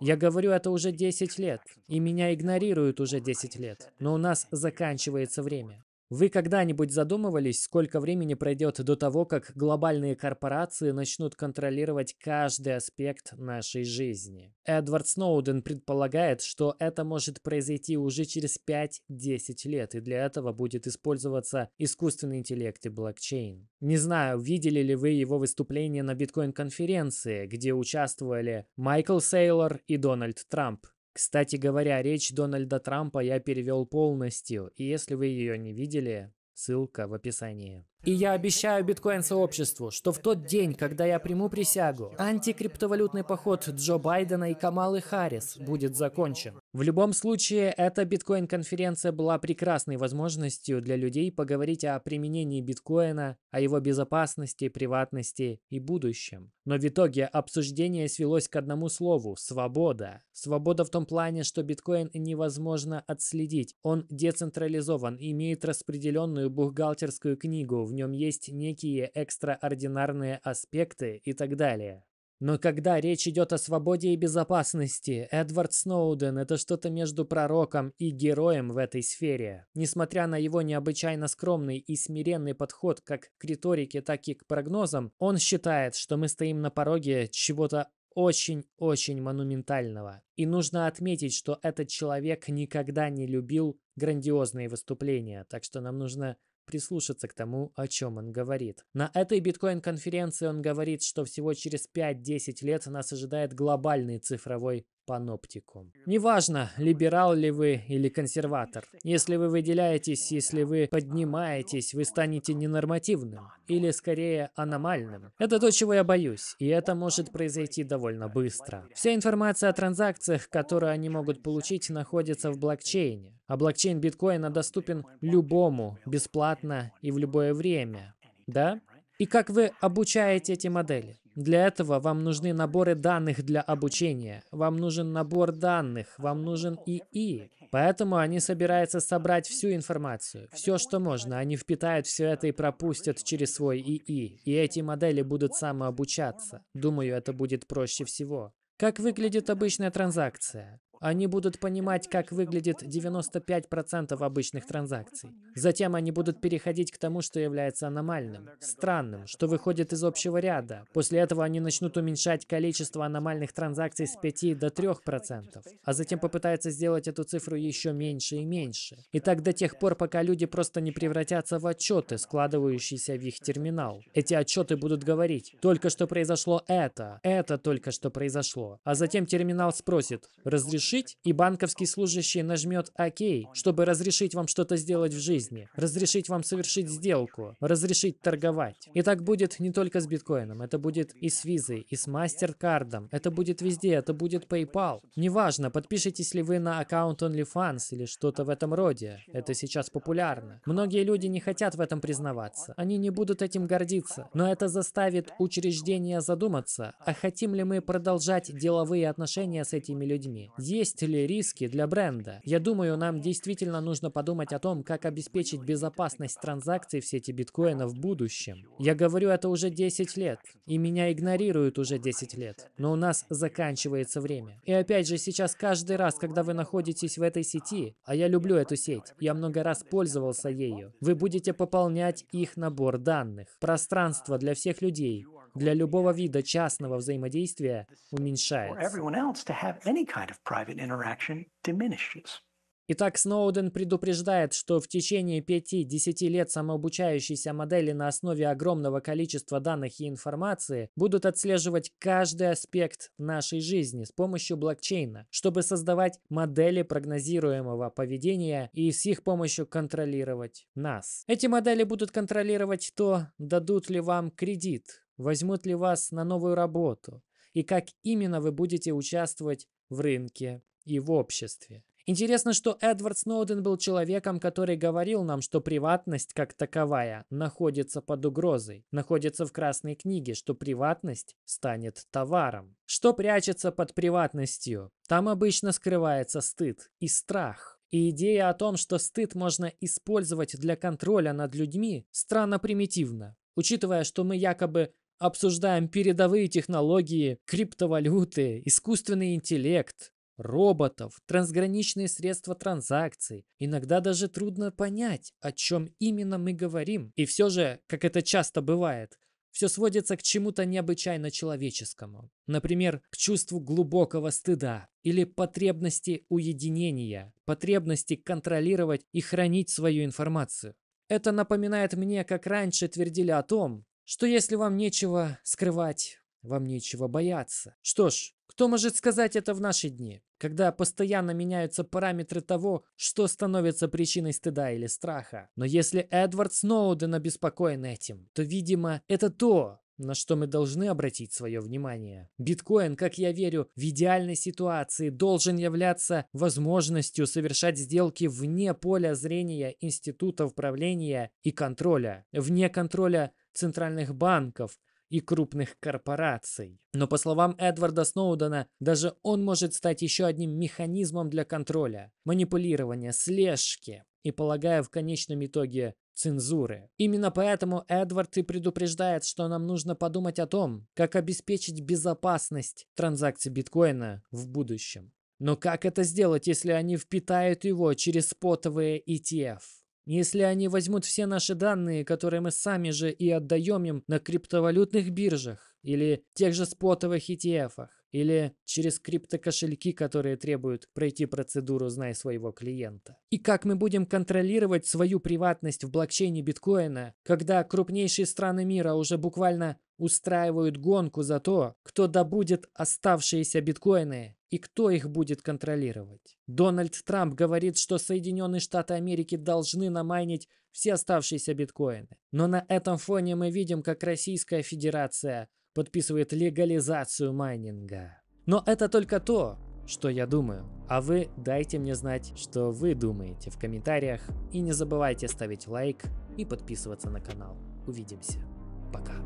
Я говорю это уже 10 лет, и меня игнорируют уже 10 лет, но у нас заканчивается время. Вы когда-нибудь задумывались, сколько времени пройдет до того, как глобальные корпорации начнут контролировать каждый аспект нашей жизни? Эдвард Сноуден предполагает, что это может произойти уже через 5-10 лет, и для этого будет использоваться искусственный интеллект и блокчейн. Не знаю, видели ли вы его выступление на биткоин-конференции, где участвовали Майкл Сейлор и Дональд Трамп. Кстати говоря, речь Дональда Трампа я перевел полностью, и если вы ее не видели, ссылка в описании. И я обещаю биткоин-сообществу, что в тот день, когда я приму присягу, антикриптовалютный поход Джо Байдена и Камалы Харрис будет закончен. В любом случае, эта биткоин-конференция была прекрасной возможностью для людей поговорить о применении биткоина, о его безопасности, приватности и будущем. Но в итоге обсуждение свелось к одному слову – свобода. Свобода в том плане, что биткоин невозможно отследить. Он децентрализован, имеет распределенную бухгалтерскую книгу, в нем есть некие экстраординарные аспекты и так далее. Но когда речь идет о свободе и безопасности, Эдвард Сноуден – это что-то между пророком и героем в этой сфере. Несмотря на его необычайно скромный и смиренный подход как к риторике, так и к прогнозам, он считает, что мы стоим на пороге чего-то очень-очень монументального. И нужно отметить, что этот человек никогда не любил грандиозные выступления, так что нам нужно прислушаться к тому, о чем он говорит. На этой биткоин-конференции он говорит, что всего через 5-10 лет нас ожидает глобальный цифровой паноптикум. Неважно, либерал ли вы или консерватор. Если вы выделяетесь, если вы поднимаетесь, вы станете ненормативным или скорее аномальным. Это то, чего я боюсь, и это может произойти довольно быстро. Вся информация о транзакциях, которую они могут получить, находится в блокчейне. А блокчейн биткоина доступен любому, бесплатно и в любое время. Да? И как вы обучаете эти модели? Для этого вам нужны наборы данных для обучения, вам нужен набор данных, вам нужен ИИ. Поэтому они собираются собрать всю информацию, все, что можно. Они впитают все это и пропустят через свой ИИ. И эти модели будут самообучаться. Думаю, это будет проще всего. Как выглядит обычная транзакция? Они будут понимать, как выглядит 95% обычных транзакций. Затем они будут переходить к тому, что является аномальным, странным, что выходит из общего ряда. После этого они начнут уменьшать количество аномальных транзакций с 5 до 3%, а затем попытаются сделать эту цифру еще меньше и меньше. И так до тех пор, пока люди просто не превратятся в отчеты, складывающиеся в их терминал. Эти отчеты будут говорить, только что произошло это, это только что произошло. А затем терминал спросит, разрешение «Разрешить» и банковский служащий нажмет «Ок», чтобы разрешить вам что-то сделать в жизни, разрешить вам совершить сделку, разрешить торговать. И так будет не только с биткоином, это будет и с визой, и с MasterCard, это будет везде, это будет PayPal. Неважно, подпишетесь ли вы на аккаунт OnlyFans или что-то в этом роде, это сейчас популярно. Многие люди не хотят в этом признаваться, они не будут этим гордиться, но это заставит учреждения задуматься, а хотим ли мы продолжать деловые отношения с этими людьми. Есть ли риски для бренда? Я думаю, нам действительно нужно подумать о том, как обеспечить безопасность транзакций в сети биткоина в будущем. Я говорю это уже 10 лет, и меня игнорируют уже 10 лет, но у нас заканчивается время. И опять же, сейчас каждый раз, когда вы находитесь в этой сети, а я люблю эту сеть, я много раз пользовался ею, вы будете пополнять их набор данных. Пространство для всех людей, для любого вида частного взаимодействия уменьшается. Итак, Сноуден предупреждает, что в течение 5-10 лет самообучающиеся модели на основе огромного количества данных и информации будут отслеживать каждый аспект нашей жизни с помощью блокчейна, чтобы создавать модели прогнозируемого поведения и с их помощью контролировать нас. Эти модели будут контролировать то, дадут ли вам кредит, возьмут ли вас на новую работу и как именно вы будете участвовать в рынке и в обществе. Интересно, что Эдвард Сноуден был человеком, который говорил нам, что приватность как таковая находится под угрозой, находится в Красной книге, что приватность станет товаром. Что прячется под приватностью? Там обычно скрывается стыд и страх. И идея о том, что стыд можно использовать для контроля над людьми, странно примитивна. Учитывая, что мы якобы Обсуждаем передовые технологии, криптовалюты, искусственный интеллект, роботов, трансграничные средства транзакций. Иногда даже трудно понять, о чем именно мы говорим. И все же, как это часто бывает, все сводится к чему-то необычайно человеческому. Например, к чувству глубокого стыда или потребности уединения, потребности контролировать и хранить свою информацию. Это напоминает мне, как раньше твердили о том, что если вам нечего скрывать, вам нечего бояться. Что ж, кто может сказать это в наши дни, когда постоянно меняются параметры того, что становится причиной стыда или страха? Но если Эдвард Сноуден обеспокоен этим, то, видимо, это то, на что мы должны обратить свое внимание. Биткоин, как я верю, в идеальной ситуации должен являться возможностью совершать сделки вне поля зрения институтов правления и контроля, вне контроля центральных банков и крупных корпораций. Но по словам Эдварда Сноудена, даже он может стать еще одним механизмом для контроля, манипулирования, слежки и, полагая, в конечном итоге цензуры. Именно поэтому Эдвард и предупреждает, что нам нужно подумать о том, как обеспечить безопасность транзакций биткоина в будущем. Но как это сделать, если они впитают его через спотовые ETF? Если они возьмут все наши данные, которые мы сами же и отдаем им на криптовалютных биржах, или тех же спотовых ETF, или через криптокошельки, которые требуют пройти процедуру «Знай своего клиента». И как мы будем контролировать свою приватность в блокчейне биткоина, когда крупнейшие страны мира уже буквально устраивают гонку за то, кто добудет оставшиеся биткоины и кто их будет контролировать. Дональд Трамп говорит, что Соединенные Штаты Америки должны намайнить все оставшиеся биткоины. Но на этом фоне мы видим, как Российская Федерация подписывает легализацию майнинга. Но это только то, что я думаю. А вы дайте мне знать, что вы думаете в комментариях. И не забывайте ставить лайк и подписываться на канал. Увидимся. Пока.